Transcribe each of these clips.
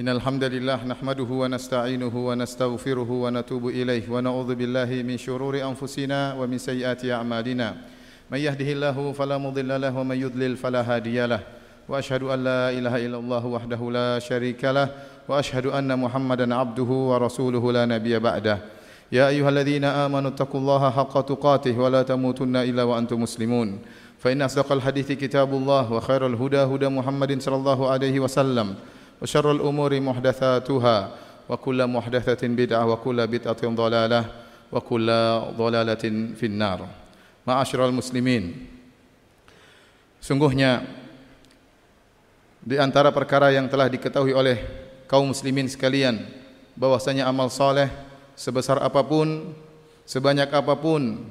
إن الحمد لله نحمده ونستعينه ونستغفره ونتوب إليه ونعوذ بالله من شرور أنفسنا ومن سيئات أعمالنا من يهده الله فلا مضل له ومن يضلل فلا هادي له وأشهد أن لا إله إلا الله وحده لا شريك له وأشهد أن محمدا عبده ورسوله لا نبي بعده يا أيها الذين آمنوا اتقوا الله حق تقاته ولا تموتن إلا وأنتم مسلمون فإن أصدق الحديث كتاب الله وخير الهدى هدى محمد صلى الله عليه وسلم وشر الأمور محدثاتها وكل محدثة بدعة وكل بدعة ضلالة وكل ضلالة في النار معاشر المسلمين Sungguhnya di antara perkara yang telah diketahui oleh kaum muslimin sekalian bahwasanya amal saleh sebesar apapun sebanyak apapun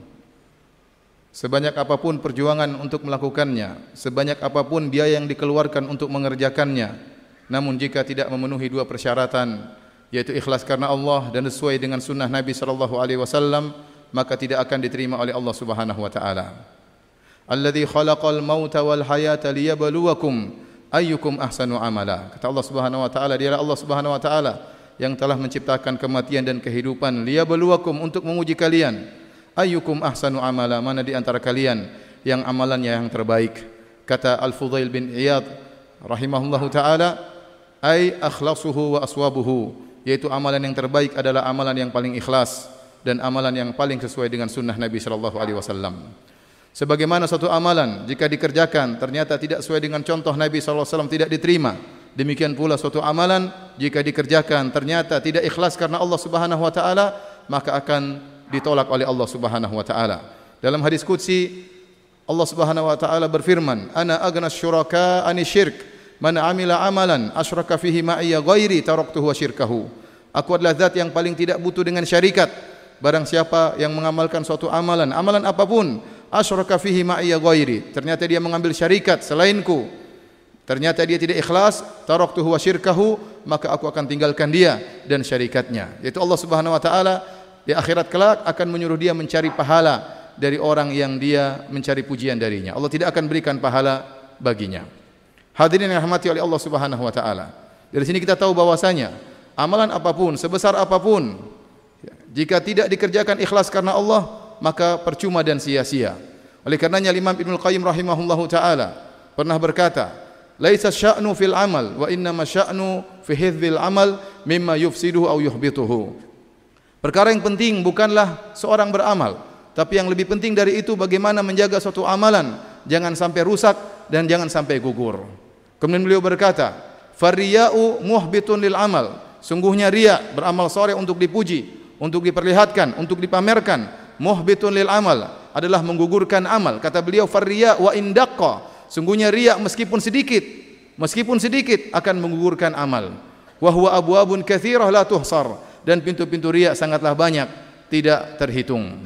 sebanyak apapun perjuangan untuk melakukannya sebanyak apapun biaya yang dikeluarkan untuk mengerjakannya Namun jika tidak memenuhi dua persyaratan yaitu ikhlas karena Allah dan sesuai dengan sunnah Nabi Shallallahu alaihi wasallam maka tidak akan diterima oleh Allah Subhanahu wa taala. Alladzi khalaqal mauta wal hayata liyabluwakum ayyukum ahsanu amala. Kata Allah Subhanahu wa taala, dialah Allah Subhanahu wa taala yang telah menciptakan kematian dan kehidupan liyabluwakum untuk menguji kalian. Ayyukum ahsanu amala? Mana di antara kalian yang amalannya yang terbaik? Kata Al-Fudail bin Iyad rahimahullahu taala, ai akhlasuhu wa aswabuhu yaitu amalan yang terbaik adalah amalan yang paling ikhlas dan amalan yang paling sesuai dengan sunnah Nabi sallallahu alaihi wasallam. Sebagaimana satu amalan jika dikerjakan ternyata tidak sesuai dengan contoh Nabi sallallahu alaihi wasallam tidak diterima. Demikian pula suatu amalan jika dikerjakan ternyata tidak ikhlas karena Allah Subhanahu wa taala maka akan ditolak oleh Allah Subhanahu wa taala. Dalam hadis qudsi Allah Subhanahu wa taala berfirman, "Ana agna syuraka ani syirk." Mana amila amalan asyraka fihi ma'iyya ghairi taraktuhu wa syirkahu. Aku adalah zat yang paling tidak butuh dengan syarikat. Barang siapa yang mengamalkan suatu amalan, amalan apapun, asyraka fihi ma'iyya ghairi. Ternyata dia mengambil syarikat selainku. Ternyata dia tidak ikhlas, taraktuhu wa syirkahu, maka aku akan tinggalkan dia dan syarikatnya. Yaitu Allah Subhanahu wa taala di akhirat kelak akan menyuruh dia mencari pahala dari orang yang dia mencari pujian darinya. Allah tidak akan berikan pahala baginya. Hadirin yang dirahmati oleh Allah Subhanahu wa taala. Dari sini kita tahu bahwasanya amalan apapun, sebesar apapun, jika tidak dikerjakan ikhlas karena Allah, maka percuma dan sia-sia. Oleh karenanya Imam Ibnu Qayyim rahimahullahu taala pernah berkata, "Laisa sya'nu fil amal wa inna ma sya'nu fi hadzal amal mimma yufsiduhu aw yuhbituhu." Perkara yang penting bukanlah seorang beramal, tapi yang lebih penting dari itu bagaimana menjaga suatu amalan jangan sampai rusak dan jangan sampai gugur. Kemudian beliau berkata, "Farriya'u muhbitun lil amal." Sungguhnya riya beramal sore untuk dipuji, untuk diperlihatkan, untuk dipamerkan, muhbitun lil amal adalah menggugurkan amal. Kata beliau, "Farriya wa indaqqa." Sungguhnya riya meskipun sedikit, meskipun sedikit akan menggugurkan amal. Wa huwa abwabun katsirah la tuhsar. Dan pintu-pintu riya sangatlah banyak, tidak terhitung.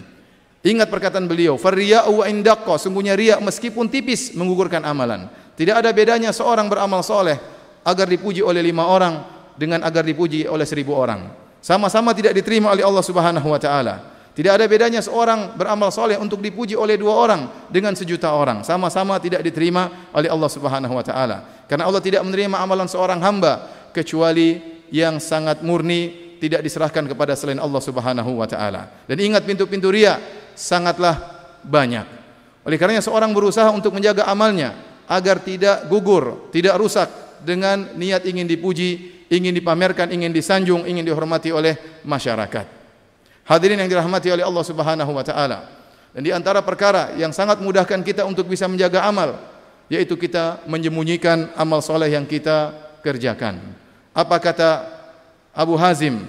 Ingat perkataan beliau, "Farriya wa indaqqa." Sungguhnya riya meskipun tipis menggugurkan amalan. Tidak ada bedanya seorang beramal soleh agar dipuji oleh lima orang dengan agar dipuji oleh seribu orang. Sama-sama tidak diterima oleh Allah Subhanahu Wa Taala. Tidak ada bedanya seorang beramal soleh untuk dipuji oleh dua orang dengan sejuta orang. Sama-sama tidak diterima oleh Allah Subhanahu Wa Taala. Karena Allah tidak menerima amalan seorang hamba kecuali yang sangat murni tidak diserahkan kepada selain Allah Subhanahu wa taala. Dan ingat pintu-pintu ria sangatlah banyak. Oleh kerana seorang berusaha untuk menjaga amalnya, agar tidak gugur, tidak rusak dengan niat ingin dipuji, ingin dipamerkan, ingin disanjung, ingin dihormati oleh masyarakat. Hadirin yang dirahmati oleh Allah Subhanahu wa taala. Dan di antara perkara yang sangat mudahkan kita untuk bisa menjaga amal yaitu kita menyembunyikan amal soleh yang kita kerjakan. Apa kata Abu Hazim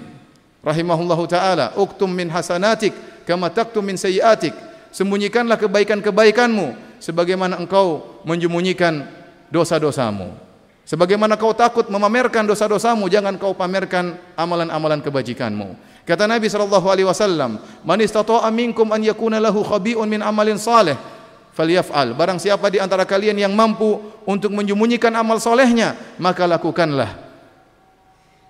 rahimahullahu taala, "Uktum min hasanatik kama taktum min sayiatik." Sembunyikanlah kebaikan-kebaikanmu sebagaimana engkau Menjumunyikan dosa-dosamu. Sebagaimana kau takut memamerkan dosa-dosamu, jangan kau pamerkan amalan-amalan kebajikanmu. Kata Nabi sallallahu alaihi wasallam, "Man istata'a minkum an yakuna lahu khabi'un min amalin salih, falyaf'al." Barang siapa di antara kalian yang mampu untuk menyembunyikan amal solehnya, maka lakukanlah.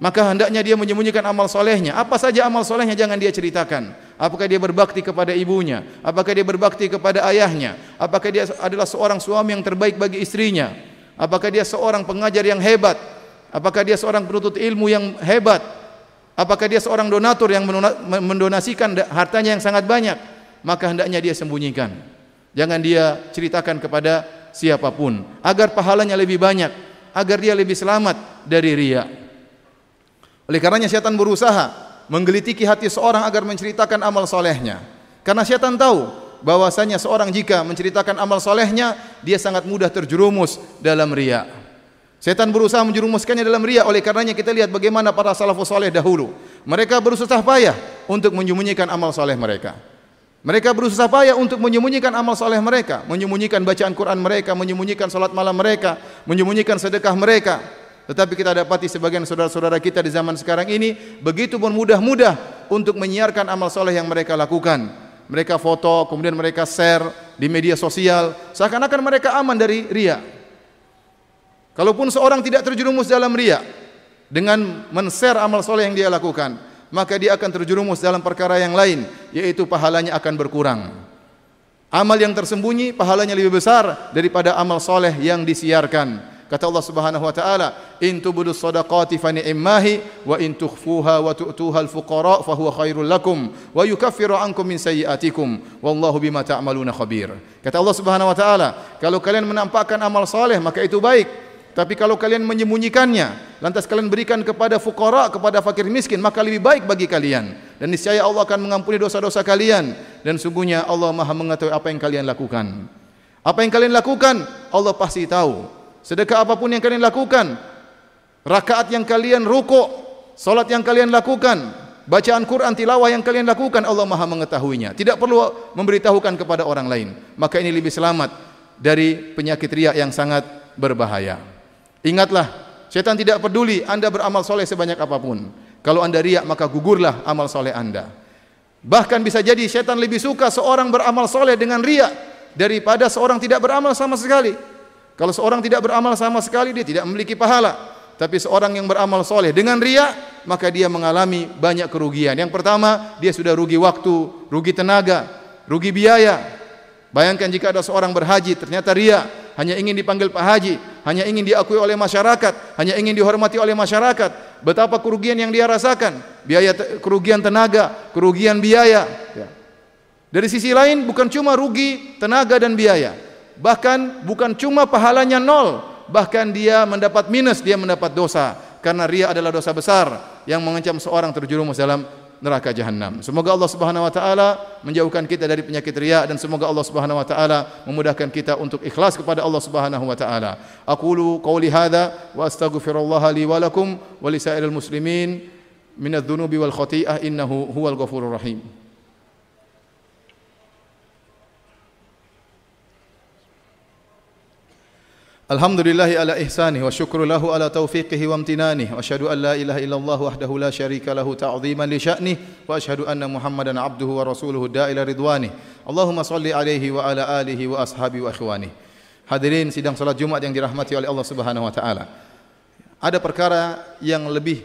Maka hendaknya dia menyembunyikan amal solehnya. Apa saja amal solehnya jangan dia ceritakan. Apakah dia berbakti kepada ibunya? Apakah dia berbakti kepada ayahnya? Apakah dia adalah seorang suami yang terbaik bagi istrinya? Apakah dia seorang pengajar yang hebat? Apakah dia seorang penuntut ilmu yang hebat? Apakah dia seorang donatur yang mendonasikan hartanya yang sangat banyak? Maka hendaknya dia sembunyikan. Jangan dia ceritakan kepada siapapun agar pahalanya lebih banyak, agar dia lebih selamat dari riya. Oleh karenanya syaitan berusaha menggelitiki hati seorang agar menceritakan amal solehnya. Karena syaitan tahu bahwasanya seorang jika menceritakan amal solehnya, dia sangat mudah terjerumus dalam ria. Setan berusaha menjerumuskannya dalam ria oleh karenanya kita lihat bagaimana para salafus soleh dahulu. Mereka berusaha payah untuk menyembunyikan amal soleh mereka. Mereka berusaha payah untuk menyembunyikan amal soleh mereka, menyembunyikan bacaan Quran mereka, menyembunyikan salat malam mereka, menyembunyikan sedekah Mereka tetapi kita dapati sebagian saudara-saudara kita di zaman sekarang ini begitu pun mudah-mudah untuk menyiarkan amal soleh yang mereka lakukan. Mereka foto, kemudian mereka share di media sosial. Seakan-akan mereka aman dari ria. Kalaupun seorang tidak terjerumus dalam ria dengan men-share amal soleh yang dia lakukan, maka dia akan terjerumus dalam perkara yang lain, yaitu pahalanya akan berkurang. Amal yang tersembunyi pahalanya lebih besar daripada amal soleh yang disiarkan. Kata Allah Subhanahu wa taala, "In tubudus sadaqati fa ni'mahi wa in tukhfuha wa tu'tuha al-fuqara fa huwa khairul lakum wa yukaffiru ankum min sayi'atikum wallahu bima ta'maluna khabir." Kata Allah Subhanahu wa taala, "Kalau kalian menampakkan amal saleh maka itu baik, tapi kalau kalian menyembunyikannya, lantas kalian berikan kepada fuqara, kepada fakir miskin, maka lebih baik bagi kalian. Dan niscaya Allah akan mengampuni dosa-dosa kalian. Dan sungguhnya Allah maha mengetahui apa yang kalian lakukan. Apa yang kalian lakukan, Allah pasti tahu sedekah apapun yang kalian lakukan, rakaat yang kalian rukuk, solat yang kalian lakukan, bacaan Quran tilawah yang kalian lakukan, Allah Maha mengetahuinya. Tidak perlu memberitahukan kepada orang lain. Maka ini lebih selamat dari penyakit riak yang sangat berbahaya. Ingatlah, syaitan tidak peduli anda beramal soleh sebanyak apapun. Kalau anda riak, maka gugurlah amal soleh anda. Bahkan bisa jadi syaitan lebih suka seorang beramal soleh dengan riak daripada seorang tidak beramal sama sekali. Kalau seorang tidak beramal sama sekali dia tidak memiliki pahala. Tapi seorang yang beramal soleh dengan ria, maka dia mengalami banyak kerugian. Yang pertama, dia sudah rugi waktu, rugi tenaga, rugi biaya. Bayangkan jika ada seorang berhaji, ternyata ria hanya ingin dipanggil Pak Haji, hanya ingin diakui oleh masyarakat, hanya ingin dihormati oleh masyarakat. Betapa kerugian yang dia rasakan, biaya kerugian tenaga, kerugian biaya. Dari sisi lain, bukan cuma rugi tenaga dan biaya, bahkan bukan cuma pahalanya nol bahkan dia mendapat minus dia mendapat dosa karena ria adalah dosa besar yang mengancam seorang terjerumus dalam neraka jahanam. Semoga Allah Subhanahu wa taala menjauhkan kita dari penyakit riya dan semoga Allah Subhanahu wa taala memudahkan kita untuk ikhlas kepada Allah Subhanahu wa taala. Aqulu qawli hadza wa astaghfirullah li wa lakum muslimin min adh-dhunubi wal khathiyah innahu huwal ghafurur rahim. الحمد لله على إحسانه وشكر له على توفيقه وامتنانه وأشهد أن لا إله إلا الله وحده لا شريك له تعظيما لشأنه وأشهد أن محمدا عبده ورسوله الداء إلى رضوانه اللهم صل عليه وعلى آله وأصحابه وإخوانه Hadirin sidang salat Jumat yang dirahmati oleh Allah Subhanahu wa taala. Ada perkara yang lebih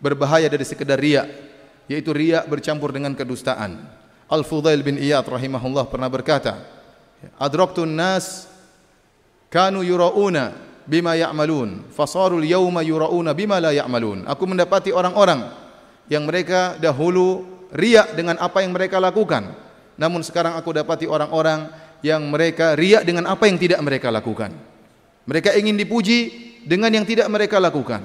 berbahaya dari sekedar riya, yaitu riya bercampur dengan kedustaan. Al-Fudail bin Iyad rahimahullah pernah berkata, "Adraktun nas kanu yurauna bima ya'malun fasarul yauma yurauna bima la ya'malun aku mendapati orang-orang yang mereka dahulu riak dengan apa yang mereka lakukan namun sekarang aku dapati orang-orang yang mereka riak dengan apa yang tidak mereka lakukan mereka ingin dipuji dengan yang tidak mereka lakukan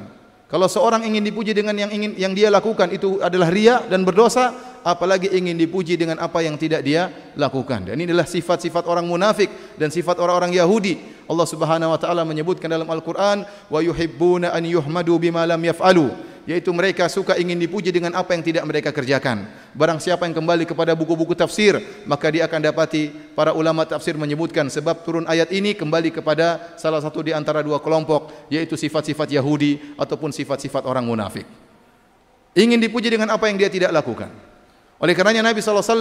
kalau seorang ingin dipuji dengan yang ingin yang dia lakukan itu adalah ria dan berdosa, apalagi ingin dipuji dengan apa yang tidak dia lakukan. Dan ini adalah sifat-sifat orang munafik dan sifat orang-orang Yahudi. Allah Subhanahu wa taala menyebutkan dalam Al-Qur'an, "Wa yuhibbuna an yuhmadu bimalam yaf'alu." yaitu mereka suka ingin dipuji dengan apa yang tidak mereka kerjakan. Barang siapa yang kembali kepada buku-buku tafsir, maka dia akan dapati para ulama tafsir menyebutkan sebab turun ayat ini kembali kepada salah satu di antara dua kelompok, yaitu sifat-sifat Yahudi ataupun sifat-sifat orang munafik. Ingin dipuji dengan apa yang dia tidak lakukan. Oleh kerana Nabi SAW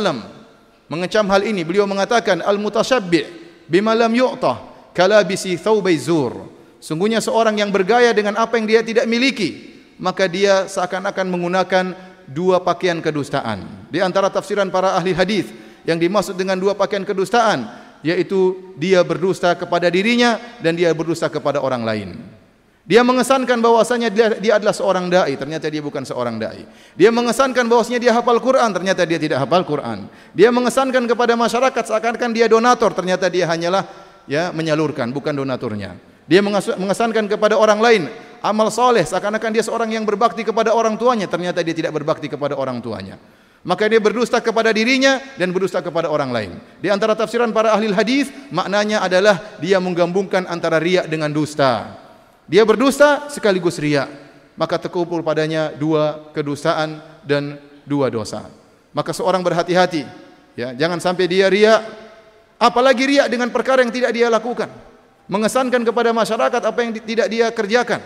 mengecam hal ini, beliau mengatakan, Al-Mutashabbi' bimalam yu'tah kalabisi thawbay zur. Sungguhnya seorang yang bergaya dengan apa yang dia tidak miliki, maka dia seakan-akan menggunakan dua pakaian kedustaan. Di antara tafsiran para ahli hadis yang dimaksud dengan dua pakaian kedustaan yaitu dia berdusta kepada dirinya dan dia berdusta kepada orang lain. Dia mengesankan bahwasanya dia, dia adalah seorang dai, ternyata dia bukan seorang dai. Dia mengesankan bahwasanya dia hafal Quran, ternyata dia tidak hafal Quran. Dia mengesankan kepada masyarakat seakan-akan dia donator, ternyata dia hanyalah ya menyalurkan, bukan donaturnya. Dia mengesankan kepada orang lain, amal soleh seakan-akan dia seorang yang berbakti kepada orang tuanya ternyata dia tidak berbakti kepada orang tuanya maka dia berdusta kepada dirinya dan berdusta kepada orang lain di antara tafsiran para ahli hadis maknanya adalah dia menggabungkan antara riak dengan dusta dia berdusta sekaligus riak maka terkumpul padanya dua kedustaan dan dua dosa maka seorang berhati-hati ya jangan sampai dia riak apalagi riak dengan perkara yang tidak dia lakukan mengesankan kepada masyarakat apa yang tidak dia kerjakan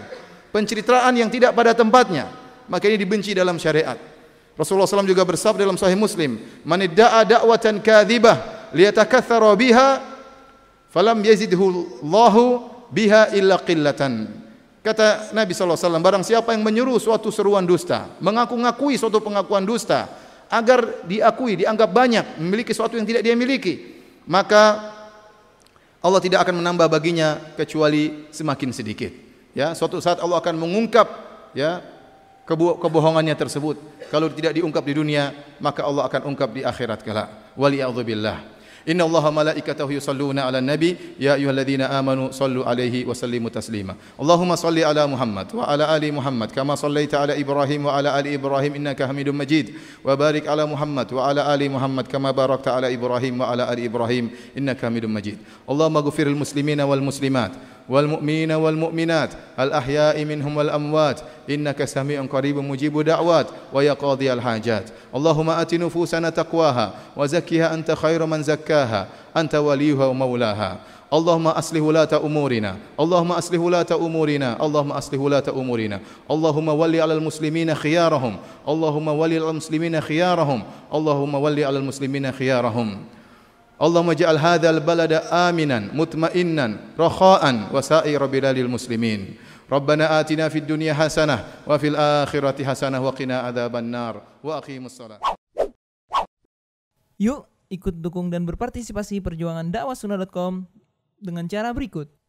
penceritaan yang tidak pada tempatnya maka ini dibenci dalam syariat Rasulullah SAW juga bersabda dalam sahih Muslim man idda'a da'watan kadhibah liyatakatsara biha falam yazidhu Allahu biha illa qillatan kata Nabi SAW barang siapa yang menyuruh suatu seruan dusta mengaku-ngakui suatu pengakuan dusta agar diakui, dianggap banyak memiliki suatu yang tidak dia miliki maka Allah tidak akan menambah baginya kecuali semakin sedikit ya suatu saat Allah akan mengungkap ya kebo kebohongannya tersebut kalau tidak diungkap di dunia maka Allah akan ungkap di akhirat kala wali azbillah Inna Allah malaikatahu yusalluna ala nabi Ya ayuhalladzina amanu sallu alaihi wa sallimu taslima Allahumma salli ala Muhammad wa ala ali Muhammad Kama sallaita ala Ibrahim wa ala ali Ibrahim innaka hamidun majid Wa barik ala Muhammad wa ala ali Muhammad Kama barakta ala Ibrahim wa ala ali Ibrahim innaka hamidun majid Allahumma gufiril muslimina wal muslimat والمؤمنين والمؤمنات الأحياء منهم والأموات إنك سميع قريب مجيب دعوات ويا قاضي الحاجات اللهم آت نفوسنا تقواها وزكها أنت خير من زكاها أنت وليها ومولاها اللهم أصلح ولاة أمورنا اللهم أصلح ولاة أمورنا اللهم أصلح ولاة أمورنا اللهم ولي على المسلمين خيارهم اللهم ولي على المسلمين خيارهم اللهم ولي على المسلمين خيارهم Allahumma ja'al hadzal balada aminan mutmainnan rakhaan wa sa'ir bilalil muslimin. Rabbana atina fid dunya hasanah wa fil akhirati hasanah wa qina adzaban nar wa aqimus salat. Yuk ikut dukung dan berpartisipasi perjuangan dakwahsunnah.com dengan cara berikut.